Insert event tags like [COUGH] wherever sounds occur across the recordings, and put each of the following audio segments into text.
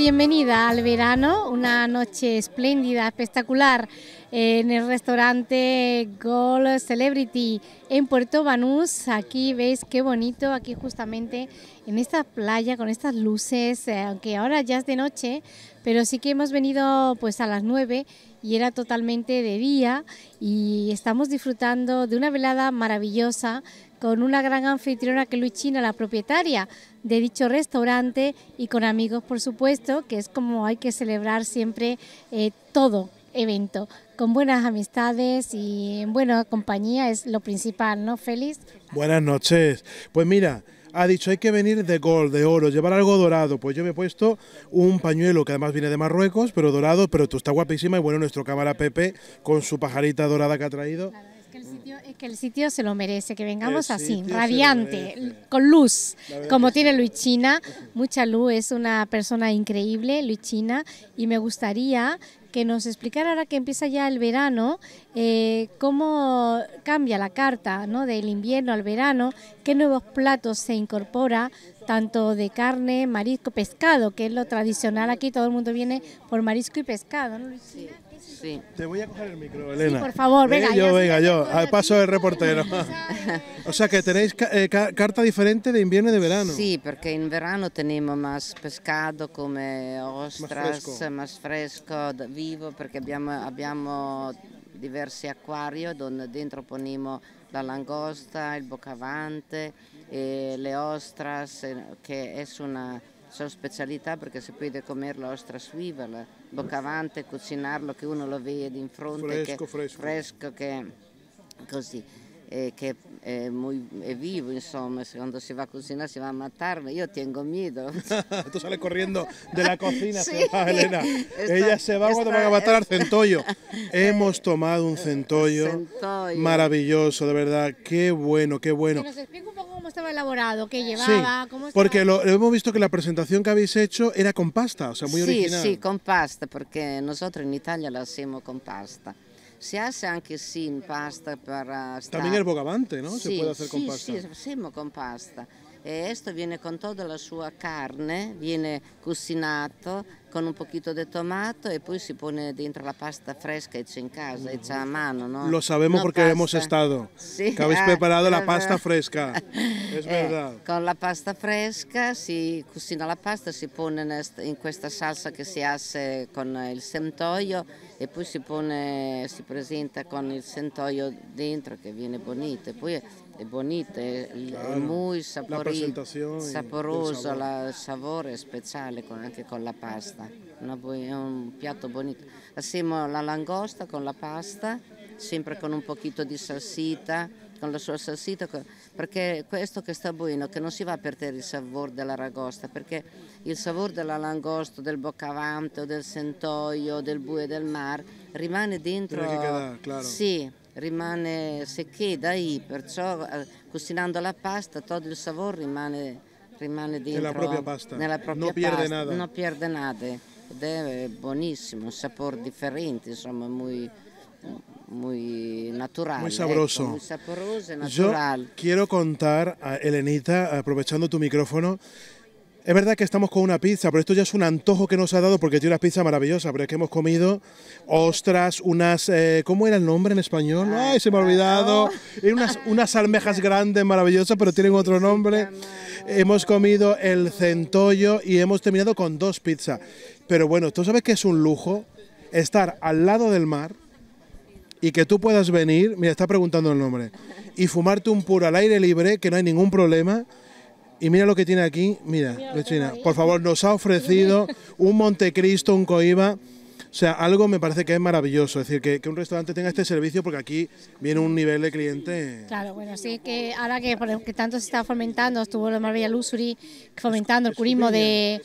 bienvenida al verano, una noche espléndida, espectacular en el restaurante Gold Celebrity en Puerto Banús. Aquí veis qué bonito, aquí justamente en esta playa con estas luces, eh, aunque ahora ya es de noche, pero sí que hemos venido pues a las 9 y era totalmente de día y estamos disfrutando de una velada maravillosa con una gran anfitriona que Luis China, la propietaria de dicho restaurante, y con amigos, por supuesto, que es como hay que celebrar siempre eh, todo evento, con buenas amistades y en buena compañía es lo principal, ¿no, Félix? Buenas noches. Pues mira, ha dicho hay que venir de gol, de oro, llevar algo dorado. Pues yo me he puesto un pañuelo que además viene de Marruecos, pero dorado, pero tú está guapísima y bueno, nuestro cámara Pepe con su pajarita dorada que ha traído es que el sitio se lo merece, que vengamos así, radiante, con luz, como tiene China. Mucha luz, es una persona increíble, China, y me gustaría que nos explicara ahora que empieza ya el verano, eh, cómo cambia la carta ¿no? del invierno al verano, qué nuevos platos se incorpora, tanto de carne, marisco, pescado, que es lo tradicional aquí, todo el mundo viene por marisco y pescado. ¿no, Sí. Te voy a coger el micro, Elena. Sí, por favor, venga. Eh, yo, yo, venga, yo, al ah, paso del reportero. [LAUGHS] [LAUGHS] o sea que tenéis eh, carta diferente de invierno y de verano. Sí, perché in verano teniamo más pescado come ostras, eh, más fresco, más fresco vivo, perché abbiamo, abbiamo diversi acquari dove dentro poniamo la langosta, il boccavante, e eh, le ostras, eh, che è una, sua specialità perché si può comere la ostras viva. Boccavante, cocinarlo, que uno lo vede de fronte, fresco, fresco. fresco eh, che così. muy, vivo, insomma, cuando se va a cocinar se va a matarme, yo tengo miedo. [LAUGHS] Tú sales corriendo de la cocina, Elena. Ella se va cuando a matar al centollo. [LAUGHS] Hemos tomado un centollo, maravilloso, de verdad, qué bueno, qué bueno. nos estaba elaborado, que llevaba, sí, porque lo, hemos visto que la presentación que habéis hecho era con pasta, o sea, muy sí, original. Sí, con pasta, porque nosotros en Italia la hacemos con pasta. Se hace anche sin pasta para También el bogavante, ¿no? se puede hacer con pasta. Sí, hacemos con pasta. Eh, viene con toda la sua carne, viene cocinado con un poquito di tomato e poi si pone dentro la pasta fresca hecha in casa, hecha a mano, ¿no? Lo sabemos no porque pasta. hemos estado, sí. que habéis preparado la pasta fresca, [LAUGHS] è eh, Con la pasta fresca si cucina la pasta, si pone in questa salsa che si asse con il sentoio e poi si, pone, si presenta con il sentoio dentro che viene bonito e poi è bonito, è, claro. molto saporito, saporoso, il sapore è speciale con, anche con la pasta è un piatto bonito. Assieme alla langosta con la pasta, sempre con un pochino di salsita, con la sua salsita, perché questo che sta buono, che non si va a perdere il sapore della ragosta, perché il sapore della langosta, del boccavante, del sentoio, del bue del mar, rimane dentro... Queda, claro. Sì, rimane se che dai, perciò eh, cucinando la pasta tutto il sapore rimane rimane dentro nella propria pasta, nella propria non pasta, pierde nada. No pierde nada. Ed è buonissimo, un sapore differente, insomma, muy, muy natural. Muy ecco, sabroso. Ecco, muy sabroso natural. Yo quiero contar a Elenita, aprovechando tu micrófono, Es verdad que estamos con una pizza, pero esto ya es un antojo que nos ha dado porque tiene una pizza maravillosa, pero es que hemos comido ostras, unas, eh, ¿cómo era el nombre en español? Ay, se me ha olvidado. Y unas, unas almejas grandes, maravillosas, pero tienen otro nombre. Hemos comido el centollo y hemos terminado con dos pizzas. Pero bueno, tú sabes que es un lujo estar al lado del mar y que tú puedas venir, mira, está preguntando el nombre, y fumarte un puro al aire libre, que no hay ningún problema y mira lo que tiene aquí, mira, por favor, nos ha ofrecido un Montecristo, un Coiba. O sea, algo me parece que es maravilloso, es decir, que, un restaurante tenga este servicio porque aquí viene un nivel de cliente. Claro, bueno, sí que ahora que, tanto se está fomentando, estuvo la Marbella Luxury fomentando el curismo de...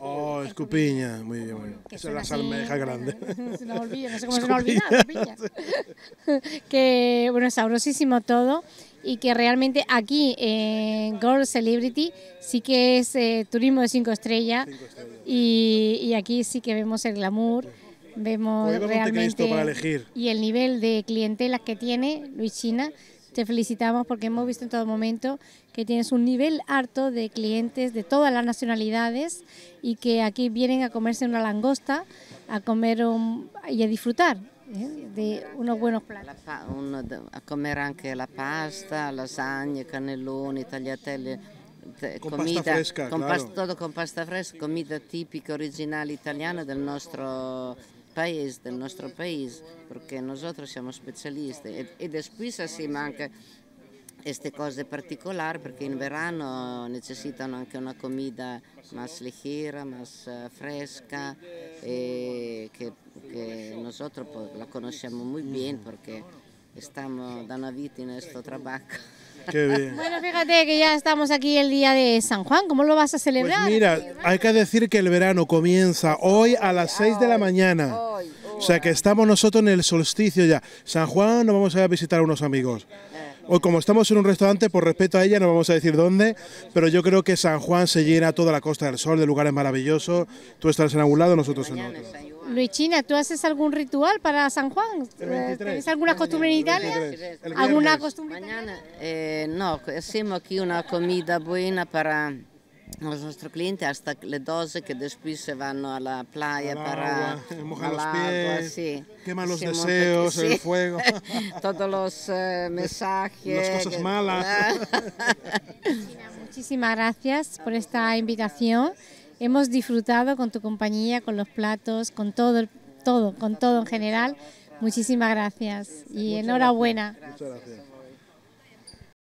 Oh, escupiña, muy bien, muy bien. es la salmeja grande. [LAUGHS] se no sé cómo se nos [LAUGHS] olvida, [LAUGHS] que bueno, sabrosísimo todo y que realmente aquí en Girl Celebrity sí que es eh, turismo de cinco estrellas, Y, aquí sí que vemos el glamour, vemos realmente y el nivel de clientelas que tiene Luis China. Te felicitamos porque hemos visto en todo momento que tienes un nivel harto de clientes de todas las nacionalidades y que aquí vienen a comerse una langosta, a comer y a disfrutar Eh, di unos buenos plato. un, come era anche la pasta, lasagne, cannelloni, tagliatelle, con comida, pasta fresca, con claro. pasta, con pasta fresca, comida tipica originale italiana del nostro paese, del nostro paese, perché noi siamo specialisti ed, ed è spesa anche queste cose particolari perché in verano necessitano anche una comida più leggera, più eh, fresca. eh, que, nosotros pues, la conocemos muy bien porque estamos dando vida en este trabajo. [LAUGHS] Bueno, fíjate que ya estamos aquí el día de San Juan, ¿cómo lo vas a pues celebrar? mira, hay que decir que el verano comienza hoy a las 6 de la mañana. O sea que estamos nosotros en el solsticio ya. San Juan nos vamos a, a visitar a unos amigos. Hoy como estamos en un restaurante, por respeto a ella no vamos a decir dónde, pero yo creo que San Juan se llena toda la Costa del Sol de lugares maravillosos. Tú estás en algún lado, nosotros en otro. Luisina, ¿tú haces algún ritual para San Juan? Eh, ¿Tienes alguna costumbre en Italia? ¿Alguna costumbre? Mañana, eh, no, hacemos aquí una comida buena para nuestro cliente hasta le 12 que después se van a la playa para mojar los pies, los deseos, el fuego, [LAUGHS] todos los eh, mensajes, las cosas malas. Muchísimas gracias por esta invitación. Hemos disfrutado con tu compañía, con los platos, con todo, todo, con todo en general. Muchísimas gracias y enhorabuena. Muchas gracias.